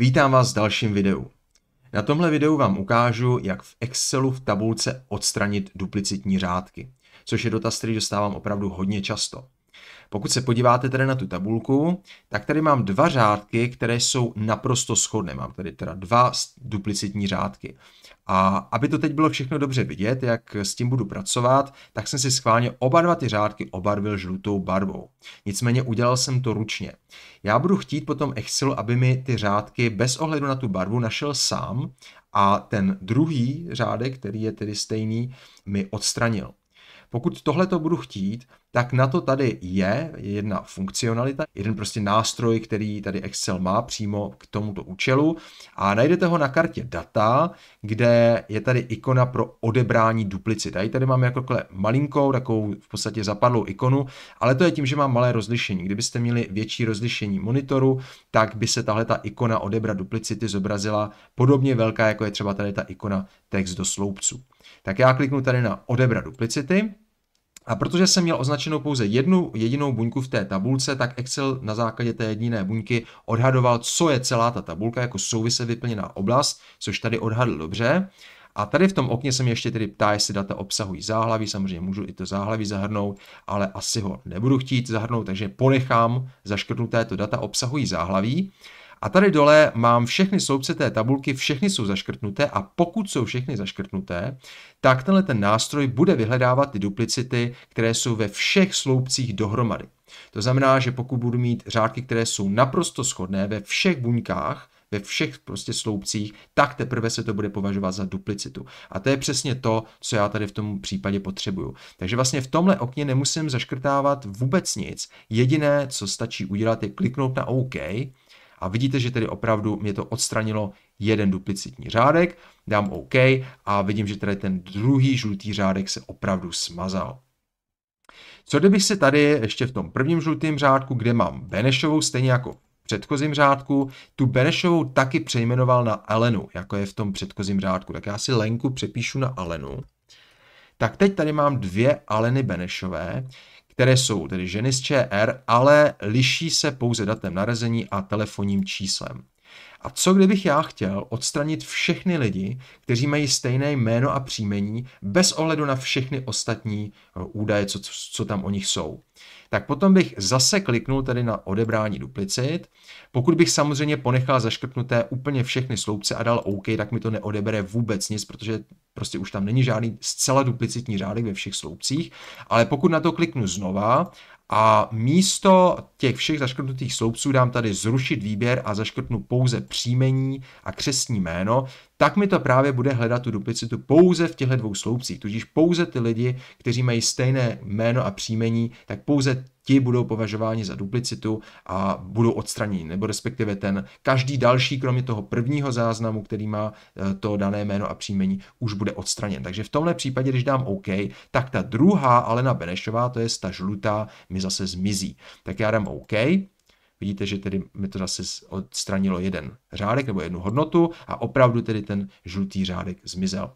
Vítám vás v dalším videu. Na tomhle videu vám ukážu, jak v Excelu v tabulce odstranit duplicitní řádky, což je dotaz, který dostávám opravdu hodně často. Pokud se podíváte tedy na tu tabulku, tak tady mám dva řádky, které jsou naprosto shodné. Mám tady teda dva duplicitní řádky. A aby to teď bylo všechno dobře vidět, jak s tím budu pracovat, tak jsem si schválně oba dva ty řádky obarvil žlutou barvou. Nicméně udělal jsem to ručně. Já budu chtít potom Excel, aby mi ty řádky bez ohledu na tu barvu našel sám a ten druhý řádek, který je tedy stejný, mi odstranil. Pokud tohle to budu chtít, tak na to tady je jedna funkcionalita, jeden prostě nástroj, který tady Excel má přímo k tomuto účelu a najdete ho na kartě data, kde je tady ikona pro odebrání duplicit. Tady tady máme jako malinkou, takovou v podstatě zapadlou ikonu, ale to je tím, že mám malé rozlišení. Kdybyste měli větší rozlišení monitoru, tak by se tahle ta ikona odebrat duplicity zobrazila podobně velká, jako je třeba tady ta ikona text do sloupců. Tak já kliknu tady na odebrat duplicity. A protože jsem měl označenou pouze jednu jedinou buňku v té tabulce, tak Excel na základě té jediné buňky odhadoval, co je celá ta tabulka jako souvisle vyplněná oblast, což tady odhadl dobře. A tady v tom okně se mě ještě tedy ptá, jestli data obsahují záhlaví, samozřejmě můžu i to záhlaví zahrnout, ale asi ho nebudu chtít zahrnout, takže ponechám zaškrtnuté to data obsahují záhlaví. A tady dole mám všechny sloupce té tabulky, všechny jsou zaškrtnuté a pokud jsou všechny zaškrtnuté, tak tenhle ten nástroj bude vyhledávat ty duplicity, které jsou ve všech sloupcích dohromady. To znamená, že pokud budu mít řádky, které jsou naprosto shodné ve všech buňkách, ve všech prostě sloupcích, tak teprve se to bude považovat za duplicitu. A to je přesně to, co já tady v tom případě potřebuju. Takže vlastně v tomhle okně nemusím zaškrtávat vůbec nic. Jediné, co stačí udělat, je kliknout na OK a vidíte, že tedy opravdu mě to odstranilo jeden duplicitní řádek, dám OK a vidím, že tady ten druhý žlutý řádek se opravdu smazal. Co kdybych Se tady ještě v tom prvním žlutém řádku, kde mám Benešovou, stejně jako předchozím řádku. Tu Benešovou taky přejmenoval na Alenu, jako je v tom předchozím řádku. Tak já si Lenku přepíšu na Alenu. Tak teď tady mám dvě Aleny Benešové, které jsou tedy ženy z ČR, ale liší se pouze datem narození a telefonním číslem. A co kdybych já chtěl odstranit všechny lidi, kteří mají stejné jméno a příjmení, bez ohledu na všechny ostatní eh, údaje, co, co tam o nich jsou? Tak potom bych zase kliknul tady na odebrání duplicit. Pokud bych samozřejmě ponechal zaškrtnuté úplně všechny sloupce a dal OK, tak mi to neodebere vůbec nic, protože prostě už tam není žádný zcela duplicitní řádek ve všech sloupcích. Ale pokud na to kliknu znova a místo těch všech zaškrtnutých sloupců dám tady zrušit výběr a zaškrtnu pouze příjmení a křesní jméno, tak mi to právě bude hledat tu duplicitu pouze v těchto dvou sloupcích. Tudíž pouze ty lidi, kteří mají stejné jméno a příjmení, tak pouze ti budou považováni za duplicitu a budou odstraněni, nebo respektive ten každý další, kromě toho prvního záznamu, který má eh, to dané jméno a příjmení, už bude odstraněn. Takže v tomhle případě, když dám OK, tak ta druhá Alena Benešová, to je ta žlutá, mi zase zmizí. Tak já dám OK. Vidíte, že tedy mi to zase odstranilo jeden řádek nebo jednu hodnotu a opravdu tedy ten žlutý řádek zmizel.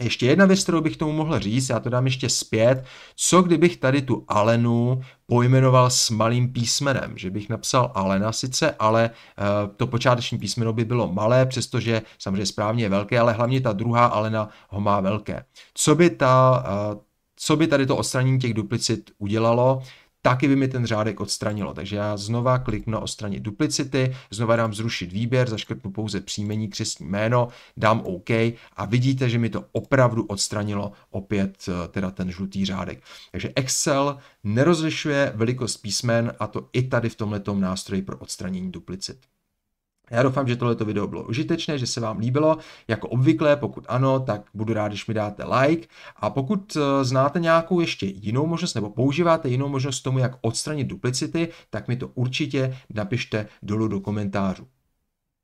Ještě jedna věc, kterou bych tomu mohl říct, já to dám ještě zpět, co kdybych tady tu Alenu pojmenoval s malým písmenem, že bych napsal Alena sice, ale eh, to počáteční písmeno by bylo malé, přestože samozřejmě správně je velké, ale hlavně ta druhá Alena ho má velké. Co by, ta, eh, co by tady to odstranění těch duplicit udělalo? taky by mi ten řádek odstranilo. Takže já znova kliknu na odstranit duplicity, znova dám zrušit výběr, zaškrtnu pouze příjmení, křesní jméno, dám OK a vidíte, že mi to opravdu odstranilo opět eh, teda ten žlutý řádek. Takže Excel nerozlišuje velikost písmen a to i tady v tomto nástroji pro odstranění duplicit. Já doufám, že tohleto video bylo užitečné, že se vám líbilo. Jako obvykle, pokud ano, tak budu rád, když mi dáte like. A pokud eh, znáte nějakou ještě jinou možnost nebo používáte jinou možnost tomu, jak odstranit duplicity, tak mi to určitě napište dolů do komentářů.